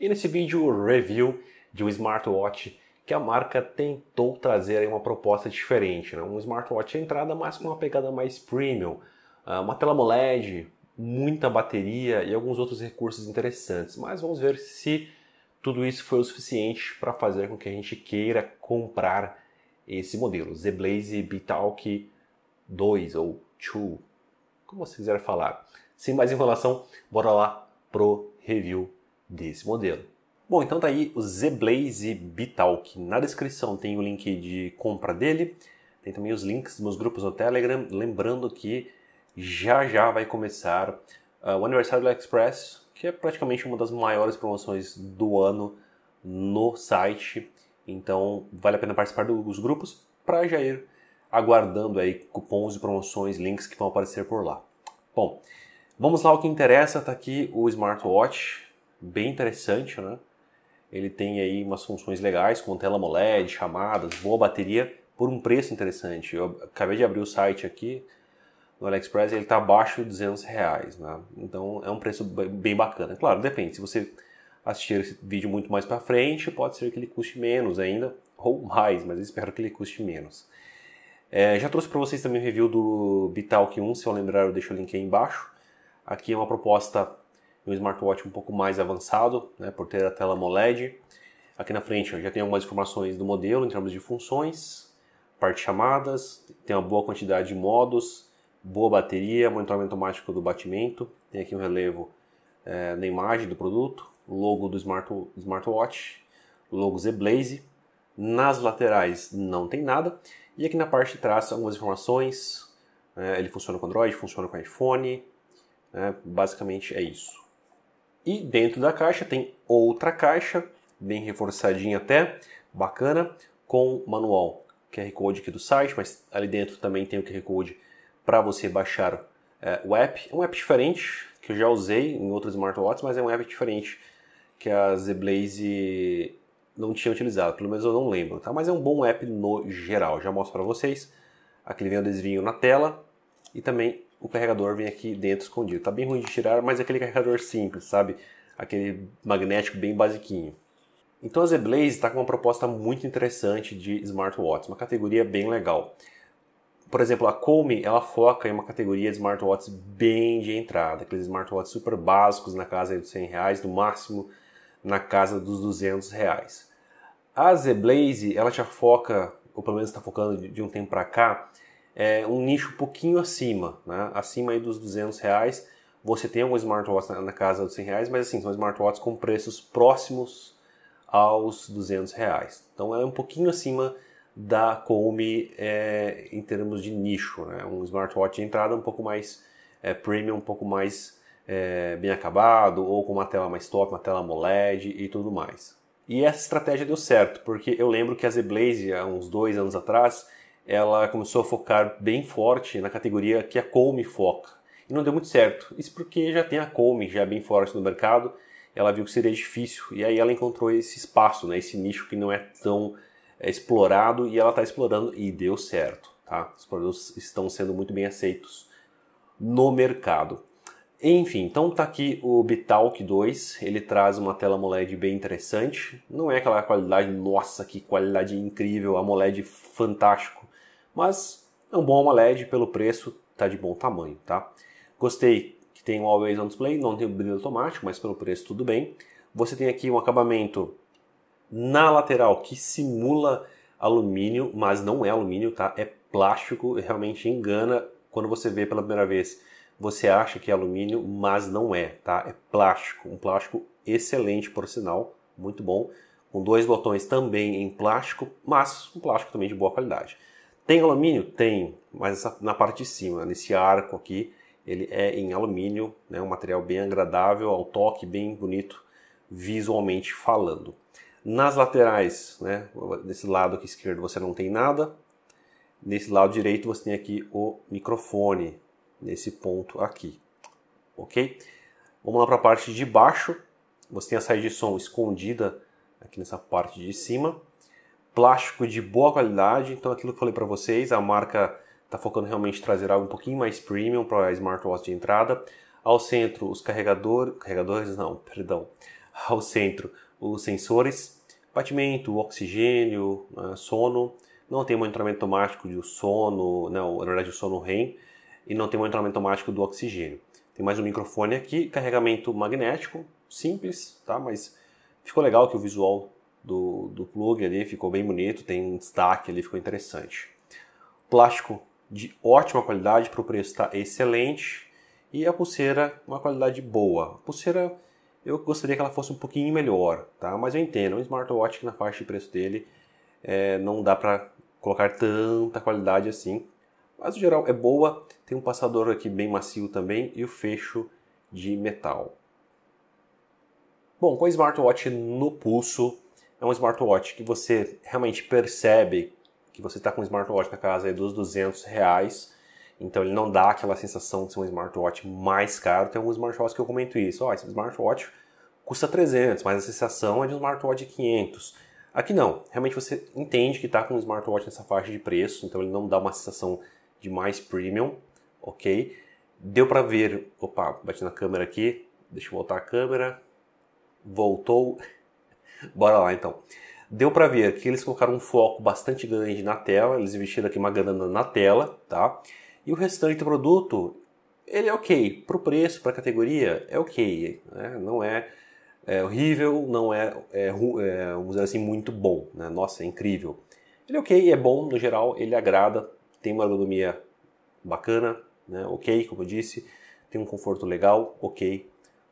E nesse vídeo review de um smartwatch que a marca tentou trazer uma proposta diferente, né? um smartwatch entrada, mas com uma pegada mais premium, ah, uma tela AMOLED, muita bateria e alguns outros recursos interessantes. Mas vamos ver se tudo isso foi o suficiente para fazer com que a gente queira comprar esse modelo, Z-Blaze Bitalk 2 ou 2, como você quiser falar. Sem mais enrolação, bora lá pro review desse modelo. Bom, então tá aí o ZBlaze Bitalk. Na descrição tem o link de compra dele, tem também os links dos meus grupos no Telegram. Lembrando que já já vai começar uh, o aniversário do Express, que é praticamente uma das maiores promoções do ano no site. Então vale a pena participar dos grupos para já ir aguardando aí cupons e promoções, links que vão aparecer por lá. Bom, vamos lá o que interessa, tá aqui o smartwatch bem interessante, né? Ele tem aí umas funções legais, com tela AMOLED, chamadas, boa bateria, por um preço interessante. Eu acabei de abrir o site aqui no AliExpress, ele está abaixo de 200 reais, né? Então é um preço bem bacana. Claro, depende. Se você assistir esse vídeo muito mais para frente, pode ser que ele custe menos ainda, ou mais, mas espero que ele custe menos. É, já trouxe para vocês também o review do Bitalk 1, se eu lembrar eu deixo o link aí embaixo. Aqui é uma proposta um smartwatch um pouco mais avançado, né, por ter a tela AMOLED. Aqui na frente já tem algumas informações do modelo em termos de funções, parte de chamadas, tem uma boa quantidade de modos, boa bateria, monitoramento automático do batimento, tem aqui um relevo é, na imagem do produto, logo do smart, smartwatch, logo Z-Blaze. Nas laterais não tem nada. E aqui na parte de trás algumas informações. É, ele funciona com Android, funciona com iPhone. É, basicamente é isso. E dentro da caixa tem outra caixa, bem reforçadinha até, bacana, com manual QR Code aqui do site, mas ali dentro também tem o QR Code para você baixar é, o app. É um app diferente, que eu já usei em outros smartwatches, mas é um app diferente que a Zblaze não tinha utilizado, pelo menos eu não lembro, tá? Mas é um bom app no geral, já mostro para vocês. Aquele desvinho na tela e também o carregador vem aqui dentro escondido. Tá bem ruim de tirar, mas é aquele carregador simples, sabe? Aquele magnético bem basiquinho. Então a ZBlaze está com uma proposta muito interessante de smartwatch, uma categoria bem legal. Por exemplo, a Comey, ela foca em uma categoria de smartwatches bem de entrada, aqueles smartwatches super básicos na casa dos 100 reais, no máximo na casa dos 200 reais. A ZBlaze, ela já foca, ou pelo menos está focando de um tempo para cá, é um nicho um pouquinho acima, né? acima aí dos 200 reais. Você tem alguns smartwatches na, casa dos 100 reais, mas assim, são smartwatches com preços próximos aos 200 reais. Então é um pouquinho acima da Combi é, em termos de nicho. Né? Um smartwatch de entrada um pouco mais é, premium, um pouco mais é, bem acabado, ou com uma tela mais top, uma tela AMOLED e tudo mais. E essa estratégia deu certo, porque eu lembro que a Zeblaze, há uns dois anos atrás, ela começou a focar bem forte na categoria que a Colme foca. E não deu muito certo. Isso porque já tem a Colme já bem forte no mercado, ela viu que seria difícil e aí ela encontrou esse espaço, né, esse nicho que não é tão é, explorado e ela está explorando e deu certo. Tá? Os produtos estão sendo muito bem aceitos no mercado. Enfim, então está aqui o Bitalk 2, ele traz uma tela AMOLED bem interessante. Não é aquela qualidade, nossa, que qualidade incrível, AMOLED fantástico mas é um bom AMOLED pelo preço, tá de bom tamanho, tá? Gostei que tem o Always On Display, não tem o brilho automático, mas pelo preço tudo bem. Você tem aqui um acabamento na lateral que simula alumínio, mas não é alumínio, tá? É plástico, realmente engana quando você vê pela primeira vez. Você acha que é alumínio, mas não é, tá? É plástico, um plástico excelente por sinal, muito bom, com dois botões também em plástico, mas um plástico também de boa qualidade. Tem alumínio? Tem, mas essa, na parte de cima, nesse arco aqui, ele é em alumínio, né, um material bem agradável ao toque, bem bonito visualmente falando. Nas laterais, né, desse lado aqui esquerdo você não tem nada, nesse lado direito você tem aqui o microfone, nesse ponto aqui, ok? Vamos lá para a parte de baixo, você tem a saída de som escondida aqui nessa parte de cima, plástico de boa qualidade. Então, aquilo que eu falei para vocês, a marca está focando realmente em trazer algo um pouquinho mais premium para a smartwatch de entrada. Ao centro, os carregadores, carregadores, não, perdão. Ao centro, os sensores, batimento, oxigênio, né, sono. Não tem monitoramento automático do sono, não, né, na verdade, o sono REM. E não tem monitoramento automático do oxigênio. Tem mais um microfone aqui, carregamento magnético, simples, tá? Mas ficou legal que o visual do, do plug ali, ficou bem bonito, tem um destaque ali, ficou interessante. Plástico de ótima qualidade, para o preço está excelente. E a pulseira, uma qualidade boa. A pulseira, eu gostaria que ela fosse um pouquinho melhor, tá? Mas eu entendo, um smartwatch na faixa de preço dele é, não dá para colocar tanta qualidade assim. Mas no geral é boa, tem um passador aqui bem macio também e o fecho de metal. Bom, com a smartwatch no pulso, é um smartwatch que você realmente percebe que você está com um smartwatch na casa dos 200 reais, então ele não dá aquela sensação de ser um smartwatch mais caro. Tem alguns smartwatches que eu comento isso. Ó, esse smartwatch custa 300, mas a sensação é de um smartwatch de 500. Aqui não. Realmente você entende que está com um smartwatch nessa faixa de preço, então ele não dá uma sensação de mais premium, ok? Deu para ver... Opa, bati na câmera aqui. Deixa eu voltar a câmera. Voltou. Bora lá então. Deu para ver que eles colocaram um foco bastante grande na tela, eles investiram aqui uma grana na tela, tá? E o restante do produto, ele é ok. Pro preço, pra categoria, é ok. Né? Não é, é, horrível, não é, é, é, vamos dizer assim, muito bom. Né? Nossa, é incrível. Ele é ok, é bom no geral, ele agrada, tem uma ergonomia bacana, né? ok, como eu disse, tem um conforto legal, ok,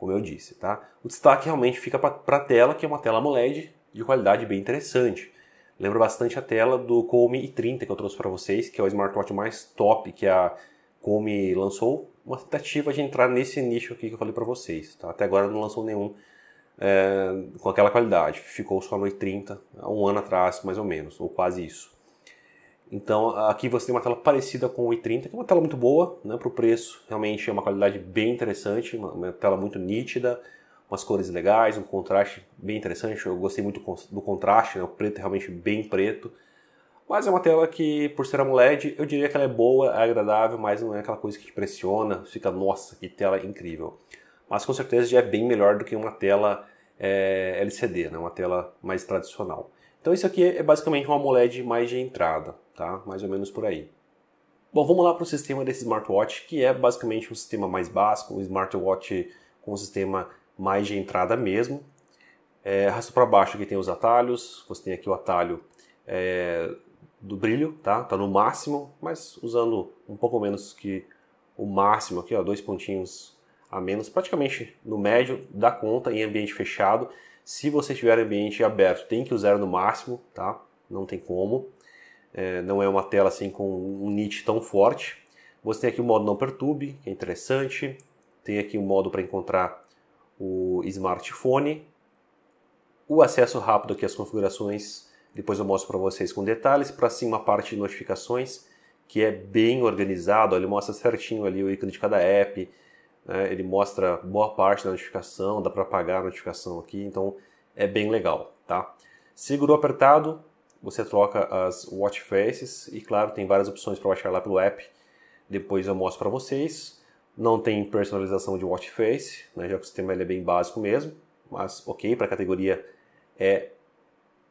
como eu disse, tá? O destaque realmente fica para a tela, que é uma tela AMOLED de qualidade bem interessante. Lembra bastante a tela do Come i30 que eu trouxe para vocês, que é o smartwatch mais top que a Come lançou. Uma tentativa de entrar nesse nicho aqui que eu falei para vocês, tá? Até agora não lançou nenhum é, com aquela qualidade. Ficou só no i30 há um ano atrás, mais ou menos, ou quase isso. Então aqui você tem uma tela parecida com o i30, que é uma tela muito boa né, para o preço, realmente é uma qualidade bem interessante, uma, uma, tela muito nítida, umas cores legais, um contraste bem interessante, eu gostei muito do contraste, né, o preto é realmente bem preto, mas é uma tela que, por ser AMOLED, eu diria que ela é boa, é agradável, mas não é aquela coisa que te pressiona, fica, nossa, que tela incrível. Mas com certeza já é bem melhor do que uma tela é, eh, LCD, né, uma tela mais tradicional. Então isso aqui é, é basicamente uma AMOLED mais de entrada, tá? Mais ou menos por aí. Bom, vamos lá para o sistema desse smartwatch, que é basicamente um sistema mais básico, um smartwatch com um sistema mais de entrada mesmo. É, para baixo aqui tem os atalhos, você tem aqui o atalho é, do brilho, tá? Tá no máximo, mas usando um pouco menos que o máximo aqui, ó, dois pontinhos a menos, praticamente no médio, dá conta em ambiente fechado. Se você tiver ambiente aberto, tem que usar no máximo, tá? Não tem como. É, não é uma tela assim com um nit tão forte. Você tem aqui o modo não perturbe, que é interessante. Tem aqui o um modo para encontrar o smartphone. O acesso rápido aqui às configurações, depois eu mostro para vocês com detalhes. Para cima a parte de notificações, que é bem organizado, ele mostra certinho ali o ícone de cada app, né? Ele mostra boa parte da notificação, dá para apagar a notificação aqui, então é bem legal, tá? Segurou apertado, você troca as watch faces e claro, tem várias opções para baixar lá pelo app. Depois eu mostro para vocês. Não tem personalização de watch face, né? já que o sistema é bem básico mesmo, mas ok, para a categoria é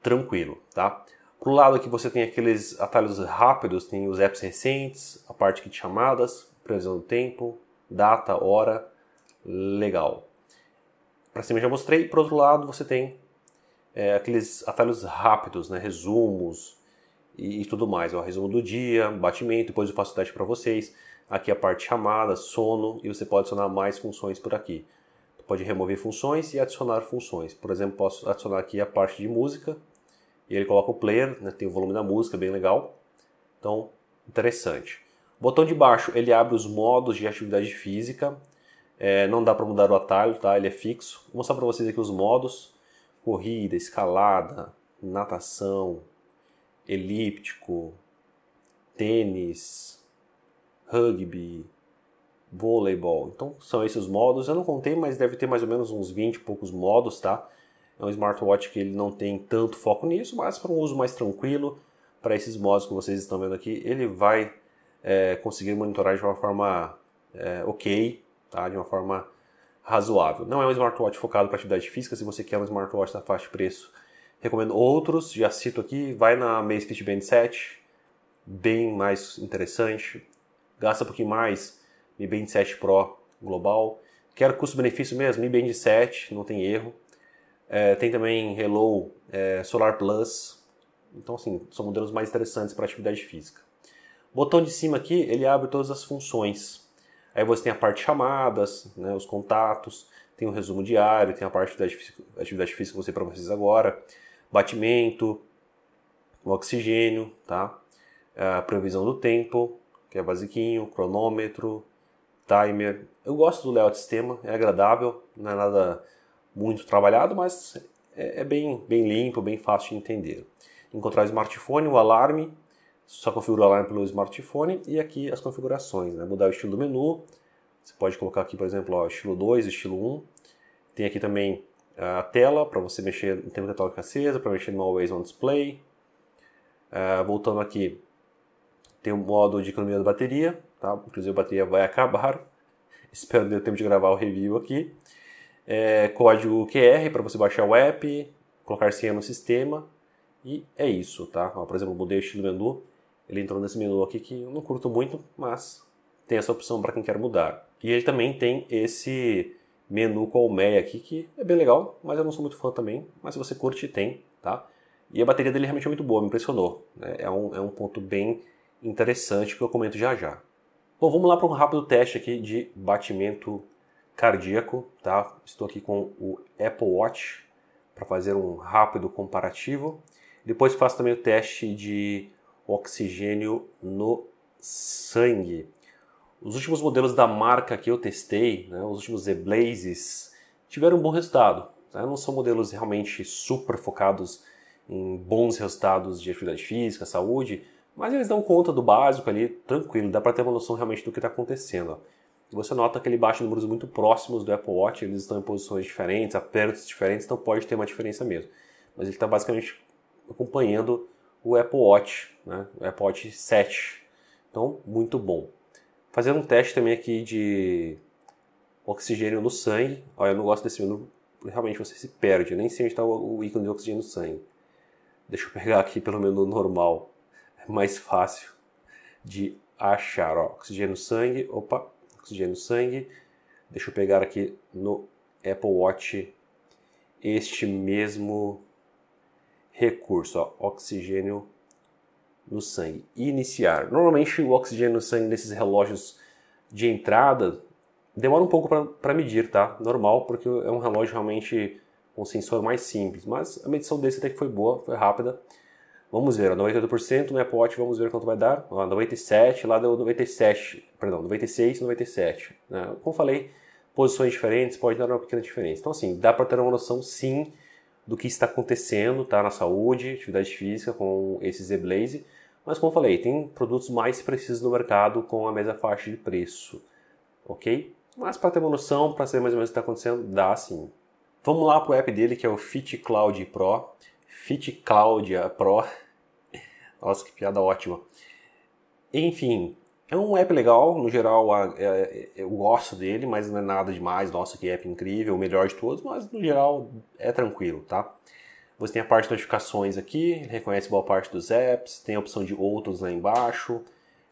tranquilo, tá? Pro lado aqui você tem aqueles atalhos rápidos, tem os apps recentes, a parte aqui de chamadas, previsão do tempo, data, hora, legal. Para cima já mostrei. Por outro lado, você tem é, aqueles atalhos rápidos, né? resumos e, e tudo mais. É o resumo do dia, batimento, depois eu faço o teste para vocês. Aqui a parte chamada, sono, e você pode adicionar mais funções por aqui. Você pode remover funções e adicionar funções. Por exemplo, posso adicionar aqui a parte de música, e ele coloca o player, né? tem o volume da música, bem legal. Então, interessante botão de baixo ele abre os modos de atividade física. É, não dá para mudar o atalho, tá? Ele é fixo. Vou mostrar para vocês aqui os modos: corrida, escalada, natação, elíptico, tênis, rugby, voleibol. Então são esses modos. Eu não contei, mas deve ter mais ou menos uns 20 e poucos modos, tá? É um smartwatch que ele não tem tanto foco nisso, mas para um uso mais tranquilo, para esses modos que vocês estão vendo aqui, ele vai é, monitorar de uma forma é, ok, tá? de uma forma razoável. Não é um smartwatch focado para atividade física, se você quer um smartwatch da faixa de preço, recomendo outros, já cito aqui, vai na Mace Band 7, bem mais interessante, gasta um pouquinho mais, Mi Band 7 Pro global, quer custo-benefício mesmo, Mi Band 7, não tem erro, é, tem também Hello é, Solar Plus, então assim, são modelos mais interessantes para atividade física. O botão de cima aqui, ele abre todas as funções. Aí você tem a parte de chamadas, né, os contatos, tem o resumo diário, tem a parte da atividade física que você para vocês agora, batimento, oxigênio, tá? É, a previsão do tempo, que é basiquinho, cronômetro, timer. Eu gosto do layout sistema, é agradável, não é nada muito trabalhado, mas é, é bem, bem limpo, bem fácil de entender. Encontrar o smartphone, o alarme, só configura o alarme pelo smartphone e aqui as configurações, né? mudar o estilo do menu, você pode colocar aqui, por exemplo, ó, estilo 2, estilo 1, tem aqui também ah, a tela para você mexer no tempo que tela acesa, para mexer no Always On Display, uh, voltando aqui, tem o modo de economia da bateria, tá? inclusive a bateria vai acabar, espero ter tempo de gravar o review aqui, é, código QR para você baixar o app, colocar senha no sistema, e é isso, tá? por exemplo, mudei o estilo do menu, ele entrou nesse menu aqui que eu não curto muito, mas tem essa opção para quem quer mudar. E ele também tem esse menu colmeia aqui, que é bem legal, mas eu não sou muito fã também, mas se você curte, tem, tá? E a bateria dele realmente é muito boa, me impressionou. Né? É, um, é um ponto bem interessante que eu comento já já. Bom, vamos lá para um rápido teste aqui de batimento cardíaco, tá? Estou aqui com o Apple Watch para fazer um rápido comparativo. Depois faço também o teste de oxigênio no sangue. Os últimos modelos da marca que eu testei, né, os últimos Z-Blazes, tiveram um bom resultado. Né? Não são modelos realmente super focados em bons resultados de atividade física, saúde, mas eles dão conta do básico ali, tranquilo, dá para ter uma noção realmente do que está acontecendo. Ó. Você nota que ele baixa números muito próximos do Apple Watch, eles estão em posições diferentes, apertos diferentes, então pode ter uma diferença mesmo. Mas ele está basicamente acompanhando o Apple Watch, né? o Apple Watch 7. Então, muito bom. Fazendo um teste também aqui de oxigênio no sangue. Olha, eu não gosto desse menu, realmente você se perde. Eu nem sei onde está o ícone de oxigênio no sangue. Deixa eu pegar aqui pelo menu normal. É mais fácil de achar. Ó, oxigênio no sangue. Opa, oxigênio no sangue. Deixa eu pegar aqui no Apple Watch este mesmo recurso a oxigênio no sangue. Iniciar. Normalmente o oxigênio no sangue nesses relógios de entrada demora um pouco para medir, tá? Normal, porque é um relógio realmente com um sensor mais simples. Mas a medição desse até que foi boa, foi rápida. Vamos ver, ó, 98% no Apple Watch, vamos ver quanto vai dar. Ó, 97, lá deu 97, perdão, 96, 97. Né? Como falei, posições diferentes pode dar uma pequena diferença. Então, assim, dá para ter uma noção, sim, do que está acontecendo tá, na saúde, atividade física com esse Z-Blaze. Mas como eu falei, tem produtos mais precisos no mercado com a mesma faixa de preço, ok? Mas para ter uma noção, para saber mais ou menos o que está acontecendo, dá sim. Vamos lá para o app dele que é o Fit Cloud Pro. Fit Cláudia Pro. Nossa, que piada ótima. Enfim, é um app legal, no geral é, é, eu gosto dele, mas não é nada demais. Nossa, que app incrível, o melhor de todos, mas no geral é tranquilo, tá? Você tem a parte de notificações aqui, ele reconhece boa parte dos apps, tem a opção de outros lá embaixo,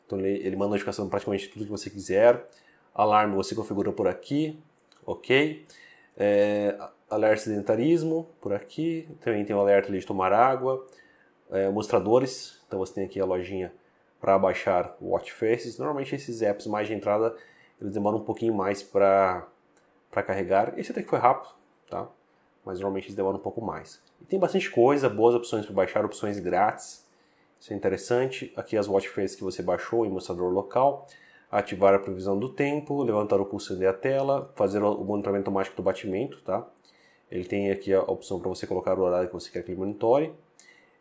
então ele, ele manda notificação de praticamente tudo que você quiser. Alarme você configura por aqui, ok? É, alerta sedentarismo por aqui, também tem o alerta de tomar água, é, mostradores, então você tem aqui a lojinha para baixar o Watch Faces. Normalmente esses apps mais de entrada, eles demoram um pouquinho mais para carregar. Esse até que foi rápido, tá? Mas normalmente eles demoram um pouco mais. E tem bastante coisa, boas opções para baixar, opções grátis. Isso é interessante. Aqui as watch faces que você baixou em mostrador local. Ativar a previsão do tempo, levantar o pulso e a tela, fazer o monitoramento automático do batimento, tá? Ele tem aqui a opção para você colocar o horário que você quer que ele monitore.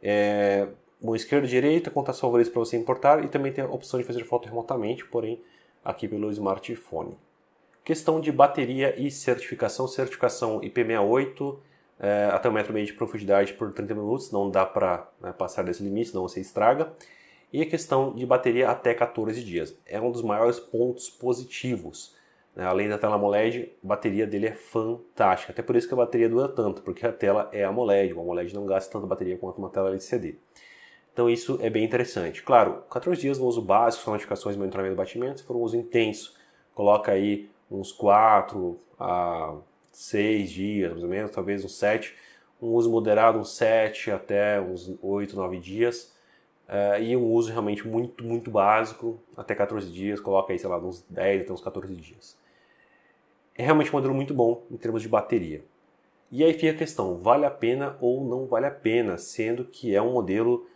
É, mão esquerda e direita, contatos favoritos para você importar e também tem a opção de fazer foto remotamente, porém aqui pelo smartphone. Questão de bateria e certificação, certificação IP68 é, até 1,5m de profundidade por 30 minutos, não dá para né, passar desse limite, senão você estraga. E a questão de bateria até 14 dias, é um dos maiores pontos positivos. Né? Além da tela AMOLED, a bateria dele é fantástica. Até por isso que a bateria dura tanto, porque a tela é AMOLED. O AMOLED não gasta tanta bateria quanto uma tela LCD. Então isso é bem interessante. Claro, 14 dias no uso básico, são notificações de monitoramento do batimento, se for um uso intenso, coloca aí uns 4 a 6 dias, mais ou menos, talvez uns 7. Um uso moderado, uns 7 até uns 8, 9 dias. Uh, e um uso realmente muito, muito básico, até 14 dias, coloca aí, sei lá, uns 10 até uns 14 dias. É realmente um modelo muito bom em termos de bateria. E aí fica a questão, vale a pena ou não vale a pena, sendo que é um modelo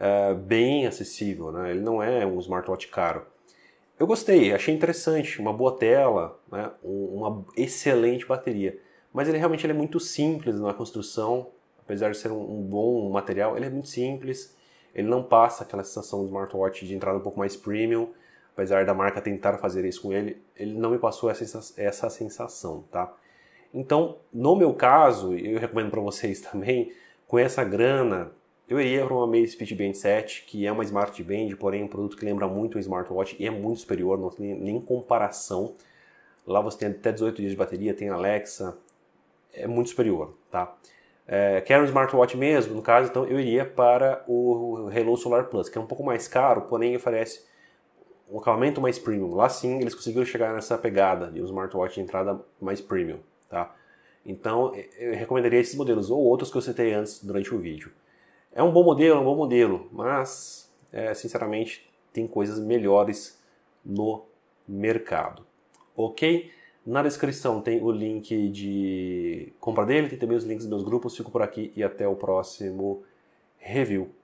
é, bem acessível, né? ele não é um smartwatch caro. Eu gostei, achei interessante, uma boa tela, né? uma excelente bateria, mas ele realmente ele é muito simples na construção, apesar de ser um, um bom material, ele é muito simples, ele não passa aquela sensação do smartwatch de entrada um pouco mais premium, apesar da marca tentar fazer isso com ele, ele não me passou essa, essa sensação, tá? Então, no meu caso, eu recomendo para vocês também, com essa grana, eu iria para uma Amazfit Band 7, que é uma smartband, porém um produto que lembra muito um smartwatch e é muito superior, não tem nem comparação. Lá você tem até 18 dias de bateria, tem Alexa, é muito superior, tá? É, quer um smartwatch mesmo, no caso, então eu iria para o Hello Solar Plus, que é um pouco mais caro, porém oferece um acabamento mais premium. Lá sim eles conseguiram chegar nessa pegada de um smartwatch de entrada mais premium, tá? Então eu recomendaria esses modelos ou outros que eu citei antes durante o vídeo. É um bom modelo, é um bom modelo, mas é, sinceramente tem coisas melhores no mercado. Ok? Na descrição tem o link de compra dele, tem também os links dos meus grupos. Fico por aqui e até o próximo review.